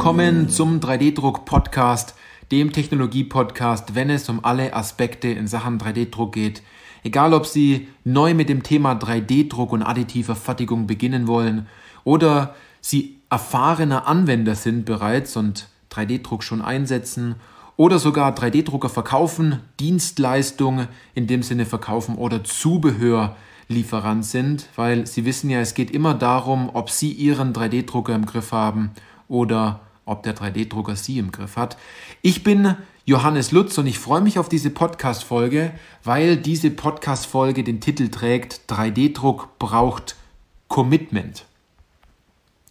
willkommen zum 3D-Druck-Podcast, dem Technologie-Podcast, wenn es um alle Aspekte in Sachen 3D-Druck geht. Egal, ob Sie neu mit dem Thema 3D-Druck und additiver Fertigung beginnen wollen oder Sie erfahrener Anwender sind bereits und 3D-Druck schon einsetzen oder sogar 3D-Drucker verkaufen, Dienstleistungen in dem Sinne verkaufen oder Zubehör Lieferant sind, weil Sie wissen ja, es geht immer darum, ob Sie Ihren 3D-Drucker im Griff haben oder ob der 3D-Drucker Sie im Griff hat. Ich bin Johannes Lutz und ich freue mich auf diese Podcast-Folge, weil diese Podcast-Folge den Titel trägt 3D-Druck braucht Commitment.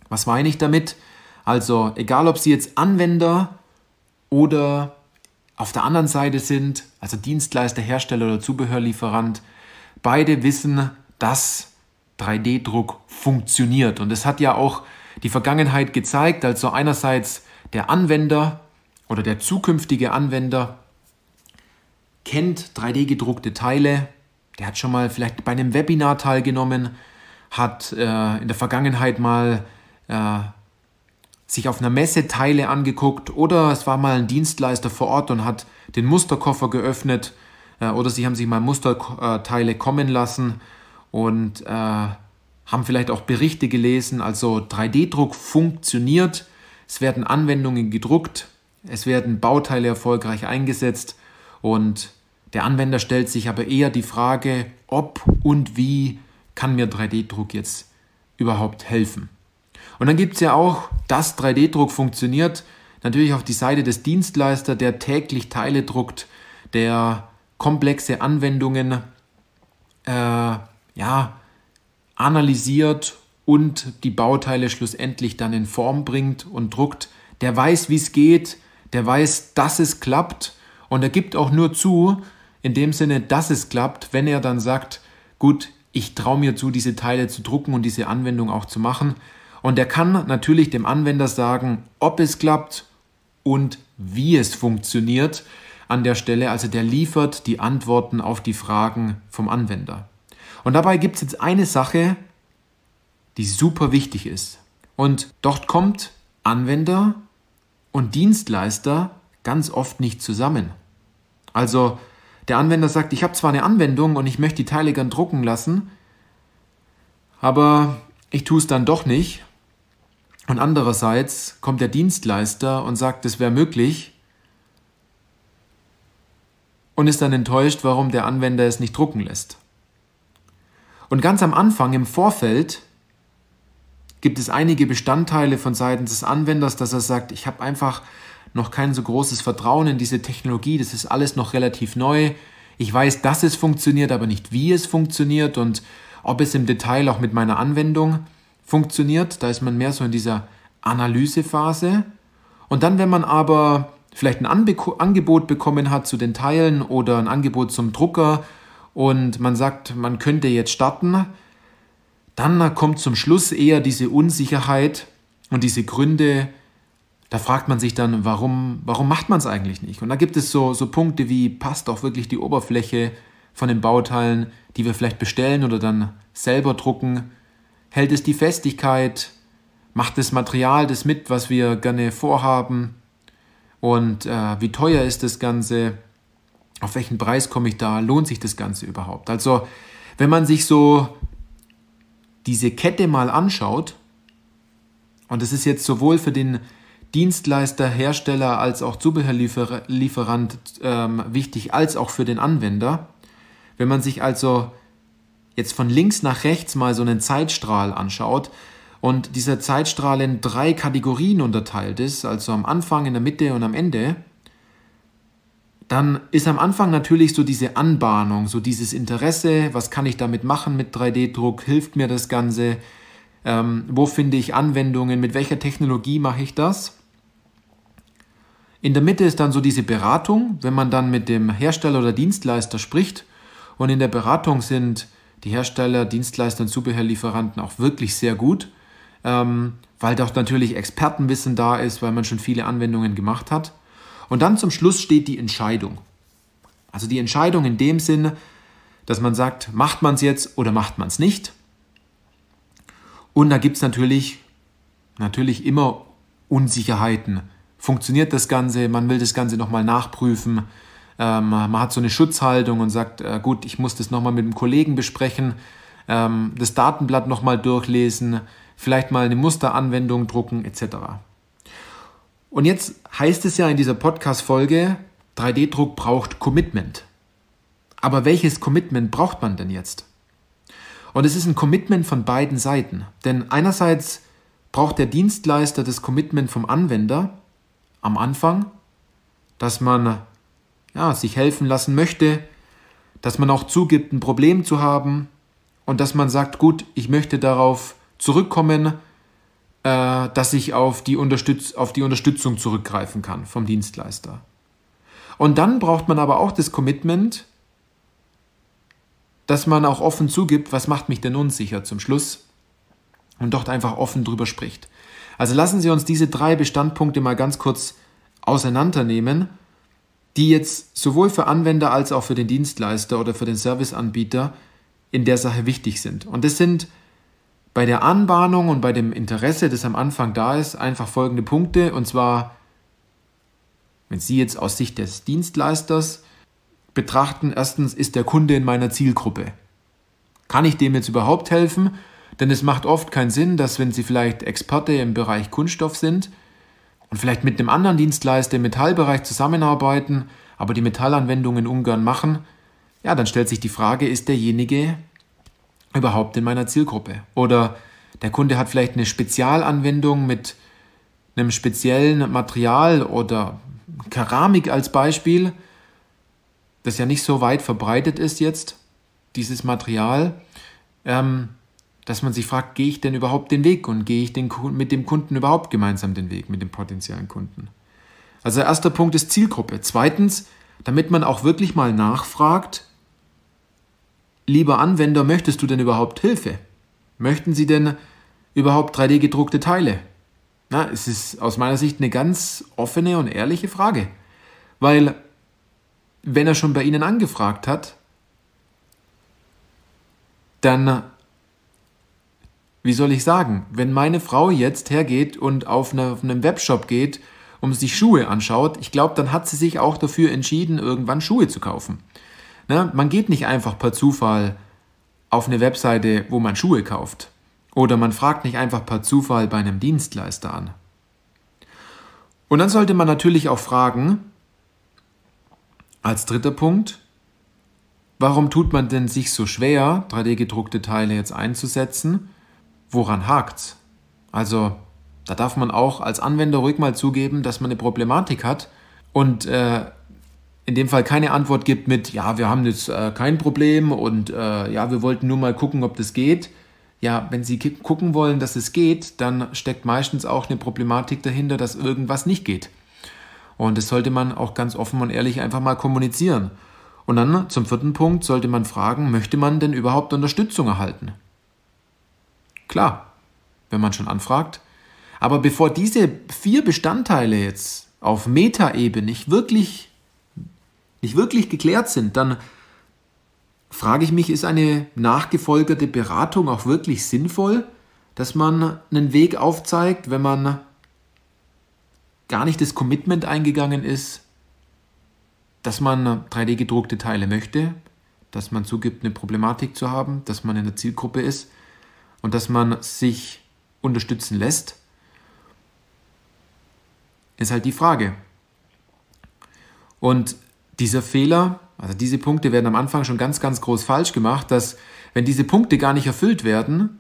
Was meine ich damit? Also egal, ob Sie jetzt Anwender oder auf der anderen Seite sind, also Dienstleister, Hersteller oder Zubehörlieferant, beide wissen, dass 3D-Druck funktioniert. Und es hat ja auch die Vergangenheit gezeigt, also einerseits der Anwender oder der zukünftige Anwender kennt 3D-gedruckte Teile, der hat schon mal vielleicht bei einem Webinar teilgenommen, hat äh, in der Vergangenheit mal äh, sich auf einer Messe Teile angeguckt oder es war mal ein Dienstleister vor Ort und hat den Musterkoffer geöffnet äh, oder sie haben sich mal Musterteile kommen lassen und äh, haben vielleicht auch Berichte gelesen. Also 3D-Druck funktioniert. Es werden Anwendungen gedruckt, es werden Bauteile erfolgreich eingesetzt und der Anwender stellt sich aber eher die Frage, ob und wie kann mir 3D-Druck jetzt überhaupt helfen. Und dann gibt es ja auch, dass 3D-Druck funktioniert, natürlich auf die Seite des Dienstleisters, der täglich Teile druckt, der komplexe Anwendungen äh, ja, analysiert und die Bauteile schlussendlich dann in Form bringt und druckt, der weiß, wie es geht, der weiß, dass es klappt und er gibt auch nur zu, in dem Sinne, dass es klappt, wenn er dann sagt, gut, ich traue mir zu, diese Teile zu drucken und diese Anwendung auch zu machen. Und er kann natürlich dem Anwender sagen, ob es klappt und wie es funktioniert an der Stelle. Also der liefert die Antworten auf die Fragen vom Anwender. Und dabei gibt es jetzt eine Sache, die super wichtig ist. Und dort kommt Anwender und Dienstleister ganz oft nicht zusammen. Also der Anwender sagt, ich habe zwar eine Anwendung und ich möchte die Teile gern drucken lassen, aber ich tue es dann doch nicht. Und andererseits kommt der Dienstleister und sagt, es wäre möglich und ist dann enttäuscht, warum der Anwender es nicht drucken lässt. Und ganz am Anfang, im Vorfeld, gibt es einige Bestandteile von Seiten des Anwenders, dass er sagt, ich habe einfach noch kein so großes Vertrauen in diese Technologie, das ist alles noch relativ neu. Ich weiß, dass es funktioniert, aber nicht wie es funktioniert und ob es im Detail auch mit meiner Anwendung funktioniert. Da ist man mehr so in dieser Analysephase. Und dann, wenn man aber vielleicht ein Anbe Angebot bekommen hat zu den Teilen oder ein Angebot zum Drucker und man sagt, man könnte jetzt starten, dann kommt zum Schluss eher diese Unsicherheit und diese Gründe, da fragt man sich dann, warum, warum macht man es eigentlich nicht? Und da gibt es so, so Punkte wie, passt auch wirklich die Oberfläche von den Bauteilen, die wir vielleicht bestellen oder dann selber drucken? Hält es die Festigkeit? Macht das Material das mit, was wir gerne vorhaben? Und äh, wie teuer ist das Ganze? Auf welchen Preis komme ich da? Lohnt sich das Ganze überhaupt? Also, wenn man sich so diese Kette mal anschaut, und das ist jetzt sowohl für den Dienstleister, Hersteller als auch Zubehörlieferant ähm, wichtig, als auch für den Anwender, wenn man sich also jetzt von links nach rechts mal so einen Zeitstrahl anschaut und dieser Zeitstrahl in drei Kategorien unterteilt ist, also am Anfang, in der Mitte und am Ende, dann ist am Anfang natürlich so diese Anbahnung, so dieses Interesse, was kann ich damit machen mit 3D-Druck, hilft mir das Ganze, ähm, wo finde ich Anwendungen, mit welcher Technologie mache ich das. In der Mitte ist dann so diese Beratung, wenn man dann mit dem Hersteller oder Dienstleister spricht. Und in der Beratung sind die Hersteller, Dienstleister und Zubehörlieferanten auch wirklich sehr gut, ähm, weil doch natürlich Expertenwissen da ist, weil man schon viele Anwendungen gemacht hat. Und dann zum Schluss steht die Entscheidung. Also die Entscheidung in dem Sinn, dass man sagt, macht man es jetzt oder macht man es nicht. Und da gibt es natürlich, natürlich immer Unsicherheiten. Funktioniert das Ganze? Man will das Ganze nochmal nachprüfen. Ähm, man hat so eine Schutzhaltung und sagt, äh, gut, ich muss das nochmal mit dem Kollegen besprechen, ähm, das Datenblatt nochmal durchlesen, vielleicht mal eine Musteranwendung drucken etc. Und jetzt heißt es ja in dieser Podcast-Folge, 3D-Druck braucht Commitment. Aber welches Commitment braucht man denn jetzt? Und es ist ein Commitment von beiden Seiten. Denn einerseits braucht der Dienstleister das Commitment vom Anwender am Anfang, dass man ja, sich helfen lassen möchte, dass man auch zugibt, ein Problem zu haben und dass man sagt, gut, ich möchte darauf zurückkommen, äh, dass ich auf die, Unterstütz auf die Unterstützung zurückgreifen kann vom Dienstleister. Und dann braucht man aber auch das Commitment, dass man auch offen zugibt, was macht mich denn unsicher zum Schluss und dort einfach offen drüber spricht. Also lassen Sie uns diese drei Bestandpunkte mal ganz kurz auseinandernehmen, die jetzt sowohl für Anwender als auch für den Dienstleister oder für den Serviceanbieter in der Sache wichtig sind. Und das sind bei der Anbahnung und bei dem Interesse, das am Anfang da ist, einfach folgende Punkte. Und zwar, wenn Sie jetzt aus Sicht des Dienstleisters betrachten, erstens ist der Kunde in meiner Zielgruppe. Kann ich dem jetzt überhaupt helfen? Denn es macht oft keinen Sinn, dass wenn Sie vielleicht Experte im Bereich Kunststoff sind und vielleicht mit einem anderen Dienstleister im Metallbereich zusammenarbeiten, aber die Metallanwendungen in Ungarn machen, ja, dann stellt sich die Frage, ist derjenige überhaupt in meiner Zielgruppe? Oder der Kunde hat vielleicht eine Spezialanwendung mit einem speziellen Material oder Keramik als Beispiel, das ja nicht so weit verbreitet ist jetzt, dieses Material, ähm, dass man sich fragt, gehe ich denn überhaupt den Weg und gehe ich den, mit dem Kunden überhaupt gemeinsam den Weg, mit dem potenziellen Kunden? Also erster Punkt ist Zielgruppe. Zweitens, damit man auch wirklich mal nachfragt, Lieber Anwender, möchtest du denn überhaupt Hilfe? Möchten Sie denn überhaupt 3D-gedruckte Teile? Na, es ist aus meiner Sicht eine ganz offene und ehrliche Frage. Weil, wenn er schon bei Ihnen angefragt hat, dann, wie soll ich sagen, wenn meine Frau jetzt hergeht und auf, eine, auf einen Webshop geht und sich Schuhe anschaut, ich glaube, dann hat sie sich auch dafür entschieden, irgendwann Schuhe zu kaufen. Ne? Man geht nicht einfach per Zufall auf eine Webseite, wo man Schuhe kauft. Oder man fragt nicht einfach per Zufall bei einem Dienstleister an. Und dann sollte man natürlich auch fragen, als dritter Punkt, warum tut man denn sich so schwer, 3D-gedruckte Teile jetzt einzusetzen? Woran hakt's? Also, da darf man auch als Anwender ruhig mal zugeben, dass man eine Problematik hat und äh, in dem Fall keine Antwort gibt mit, ja, wir haben jetzt äh, kein Problem und äh, ja, wir wollten nur mal gucken, ob das geht. Ja, wenn Sie gucken wollen, dass es geht, dann steckt meistens auch eine Problematik dahinter, dass irgendwas nicht geht. Und das sollte man auch ganz offen und ehrlich einfach mal kommunizieren. Und dann zum vierten Punkt sollte man fragen, möchte man denn überhaupt Unterstützung erhalten? Klar, wenn man schon anfragt. Aber bevor diese vier Bestandteile jetzt auf Metaebene nicht wirklich nicht wirklich geklärt sind, dann frage ich mich, ist eine nachgefolgerte Beratung auch wirklich sinnvoll, dass man einen Weg aufzeigt, wenn man gar nicht das Commitment eingegangen ist, dass man 3D-gedruckte Teile möchte, dass man zugibt, eine Problematik zu haben, dass man in der Zielgruppe ist und dass man sich unterstützen lässt, ist halt die Frage. Und dieser Fehler, also diese Punkte werden am Anfang schon ganz, ganz groß falsch gemacht, dass wenn diese Punkte gar nicht erfüllt werden,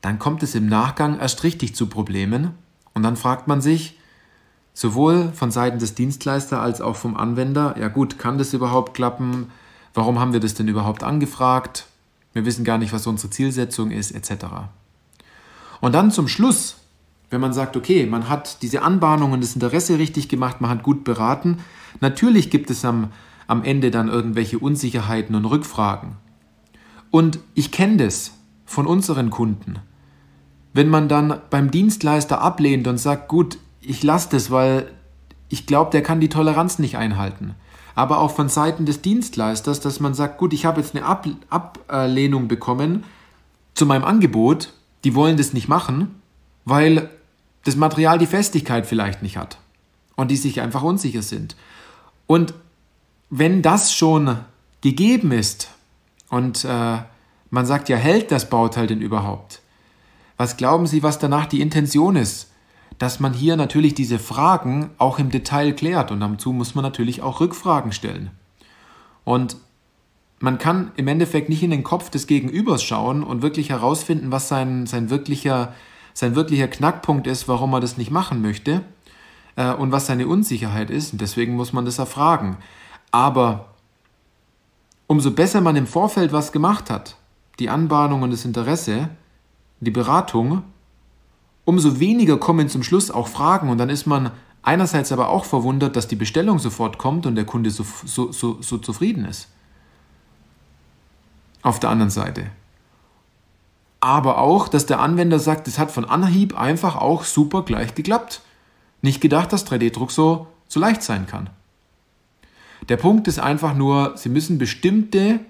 dann kommt es im Nachgang erst richtig zu Problemen und dann fragt man sich, sowohl von Seiten des Dienstleisters als auch vom Anwender, ja gut, kann das überhaupt klappen? Warum haben wir das denn überhaupt angefragt? Wir wissen gar nicht, was unsere Zielsetzung ist, etc. Und dann zum Schluss wenn man sagt, okay, man hat diese Anbahnung und das Interesse richtig gemacht, man hat gut beraten, natürlich gibt es am, am Ende dann irgendwelche Unsicherheiten und Rückfragen. Und ich kenne das von unseren Kunden. Wenn man dann beim Dienstleister ablehnt und sagt, gut, ich lasse das, weil ich glaube, der kann die Toleranz nicht einhalten. Aber auch von Seiten des Dienstleisters, dass man sagt, gut, ich habe jetzt eine Ablehnung bekommen zu meinem Angebot, die wollen das nicht machen, weil das Material die Festigkeit vielleicht nicht hat und die sich einfach unsicher sind. Und wenn das schon gegeben ist und äh, man sagt ja, hält das Bauteil halt denn überhaupt? Was glauben Sie, was danach die Intention ist? Dass man hier natürlich diese Fragen auch im Detail klärt und dazu muss man natürlich auch Rückfragen stellen. Und man kann im Endeffekt nicht in den Kopf des Gegenübers schauen und wirklich herausfinden, was sein, sein wirklicher sein wirklicher Knackpunkt ist, warum er das nicht machen möchte äh, und was seine Unsicherheit ist. Und deswegen muss man das erfragen. Aber umso besser man im Vorfeld was gemacht hat, die Anbahnung und das Interesse, die Beratung, umso weniger kommen zum Schluss auch Fragen und dann ist man einerseits aber auch verwundert, dass die Bestellung sofort kommt und der Kunde so, so, so, so zufrieden ist. Auf der anderen Seite, aber auch, dass der Anwender sagt, es hat von Anhieb einfach auch super gleich geklappt. Nicht gedacht, dass 3D-Druck so, so leicht sein kann. Der Punkt ist einfach nur, Sie müssen bestimmte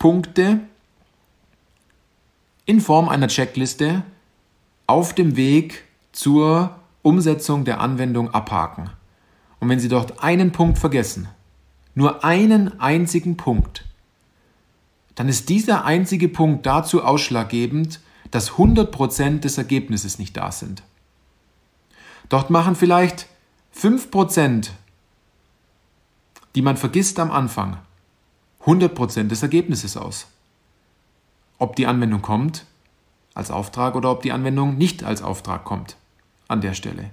Punkte in Form einer Checkliste auf dem Weg zur Umsetzung der Anwendung abhaken. Und wenn Sie dort einen Punkt vergessen, nur einen einzigen Punkt, dann ist dieser einzige Punkt dazu ausschlaggebend, dass 100% des Ergebnisses nicht da sind. Dort machen vielleicht 5%, die man vergisst am Anfang, 100% des Ergebnisses aus. Ob die Anwendung kommt als Auftrag oder ob die Anwendung nicht als Auftrag kommt an der Stelle.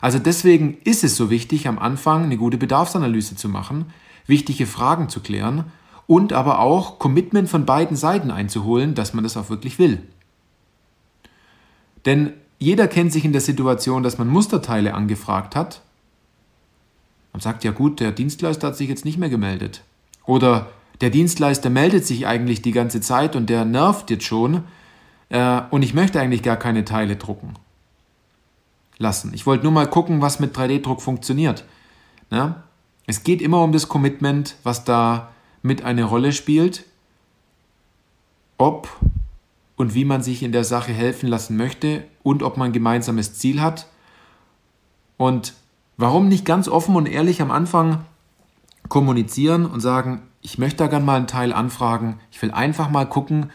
Also deswegen ist es so wichtig, am Anfang eine gute Bedarfsanalyse zu machen, wichtige Fragen zu klären und aber auch Commitment von beiden Seiten einzuholen, dass man das auch wirklich will. Denn jeder kennt sich in der Situation, dass man Musterteile angefragt hat. und sagt ja gut, der Dienstleister hat sich jetzt nicht mehr gemeldet. Oder der Dienstleister meldet sich eigentlich die ganze Zeit und der nervt jetzt schon äh, und ich möchte eigentlich gar keine Teile drucken lassen. Ich wollte nur mal gucken, was mit 3D-Druck funktioniert. Na? Ne? Es geht immer um das Commitment, was da mit eine Rolle spielt, ob und wie man sich in der Sache helfen lassen möchte und ob man ein gemeinsames Ziel hat. Und warum nicht ganz offen und ehrlich am Anfang kommunizieren und sagen, ich möchte da gerne mal einen Teil anfragen, ich will einfach mal gucken,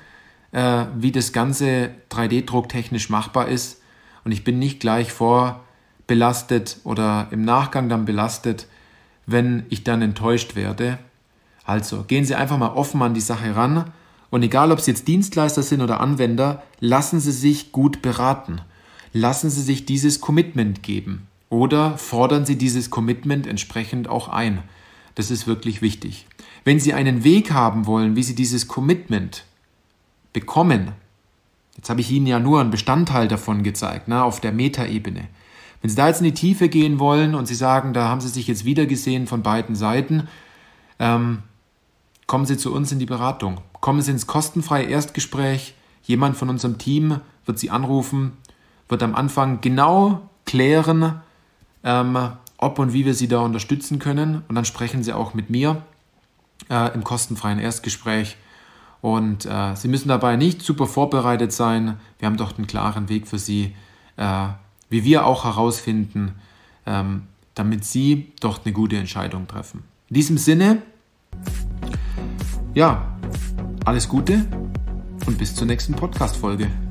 äh, wie das Ganze 3D-Druck technisch machbar ist und ich bin nicht gleich vorbelastet oder im Nachgang dann belastet, wenn ich dann enttäuscht werde also gehen Sie einfach mal offen an die Sache ran und egal, ob Sie jetzt Dienstleister sind oder Anwender, lassen Sie sich gut beraten. Lassen Sie sich dieses Commitment geben oder fordern Sie dieses Commitment entsprechend auch ein. Das ist wirklich wichtig. Wenn Sie einen Weg haben wollen, wie Sie dieses Commitment bekommen, jetzt habe ich Ihnen ja nur einen Bestandteil davon gezeigt, na, ne, auf der Metaebene. Wenn Sie da jetzt in die Tiefe gehen wollen und Sie sagen, da haben Sie sich jetzt wiedergesehen von beiden Seiten, ähm, kommen Sie zu uns in die Beratung. Kommen Sie ins kostenfreie Erstgespräch. Jemand von unserem Team wird Sie anrufen, wird am Anfang genau klären, ähm, ob und wie wir Sie da unterstützen können. Und dann sprechen Sie auch mit mir äh, im kostenfreien Erstgespräch. Und äh, Sie müssen dabei nicht super vorbereitet sein. Wir haben doch einen klaren Weg für Sie, äh, wie wir auch herausfinden, ähm, damit Sie doch eine gute Entscheidung treffen. In diesem Sinne, ja, alles Gute und bis zur nächsten Podcast-Folge.